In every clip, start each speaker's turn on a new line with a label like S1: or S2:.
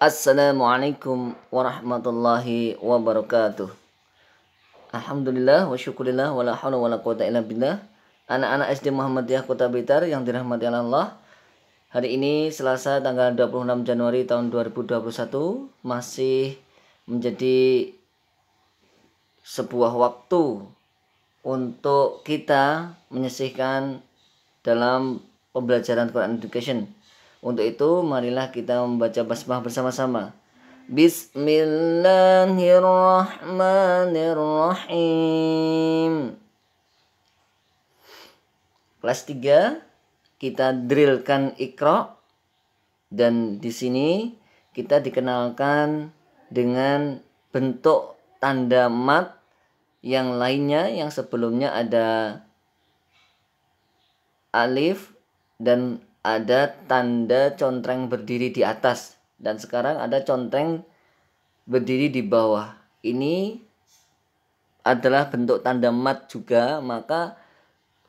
S1: Assalamualaikum warahmatullahi wabarakatuh. Alhamdulillah wa syukurillah wa la hawla wa la quwata illa billah. Anak-anak SD Muhammadiyah Kota Blitar yang dirahmati Allah. Hari ini Selasa tanggal 26 Januari tahun 2021 masih menjadi sebuah waktu untuk kita menyisihkan dalam pembelajaran Quran Education untuk itu marilah kita membaca basmah bersama-sama. Bismillahirrahmanirrahim. Kelas 3 kita drillkan ikro dan di sini kita dikenalkan dengan bentuk tanda mat yang lainnya yang sebelumnya ada alif dan ada tanda contreng berdiri di atas dan sekarang ada contreng berdiri di bawah. Ini adalah bentuk tanda mat juga, maka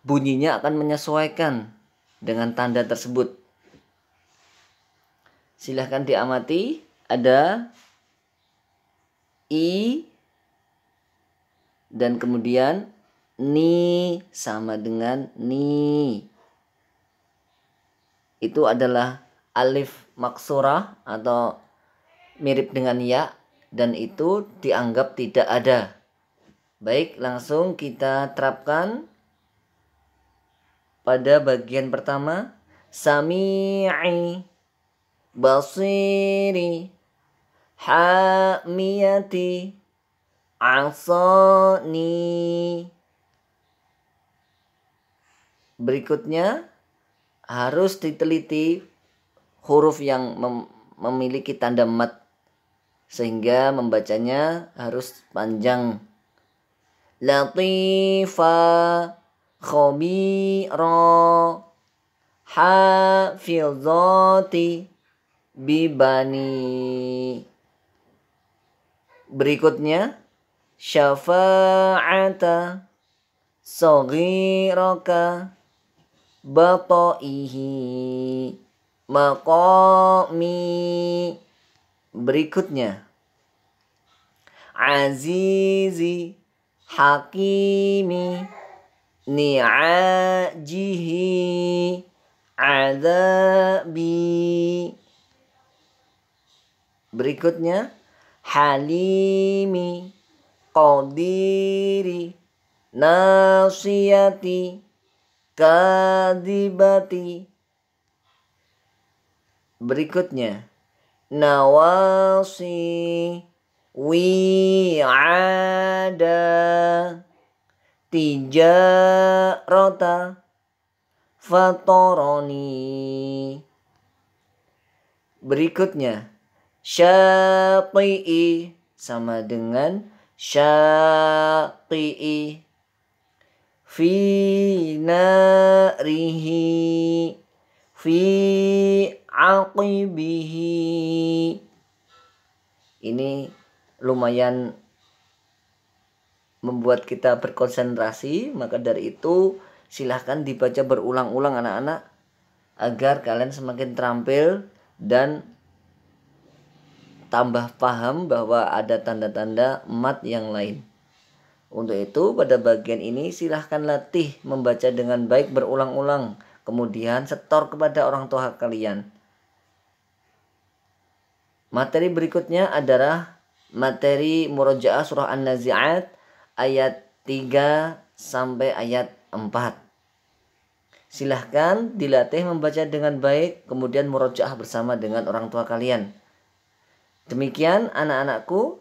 S1: bunyinya akan menyesuaikan dengan tanda tersebut. Silahkan diamati, ada i dan kemudian ni sama dengan ni itu adalah alif maksura atau mirip dengan ya dan itu dianggap tidak ada. Baik, langsung kita terapkan pada bagian pertama sami'i basiri hamiyati asani berikutnya harus diteliti huruf yang mem memiliki tanda mat sehingga membacanya harus panjang latifa khabira hafizati bibani berikutnya syafa'ata saghiraka batoihi makomi berikutnya azizi hakimi ni'ajihi adabi berikutnya halimi qadiri nasiyati kadibati berikutnya nawasi wi'ada rota. fatoroni berikutnya syafi'i sama dengan syafi'i fi narihi fi aqibihi ini lumayan membuat kita berkonsentrasi maka dari itu silahkan dibaca berulang-ulang anak-anak agar kalian semakin terampil dan tambah paham bahwa ada tanda-tanda mat yang lain. Untuk itu, pada bagian ini silahkan latih membaca dengan baik berulang-ulang, kemudian setor kepada orang tua kalian. Materi berikutnya adalah materi murojaah surah An-Nazi'at ayat 3 sampai ayat 4. Silahkan dilatih membaca dengan baik, kemudian murojaah bersama dengan orang tua kalian. Demikian anak-anakku,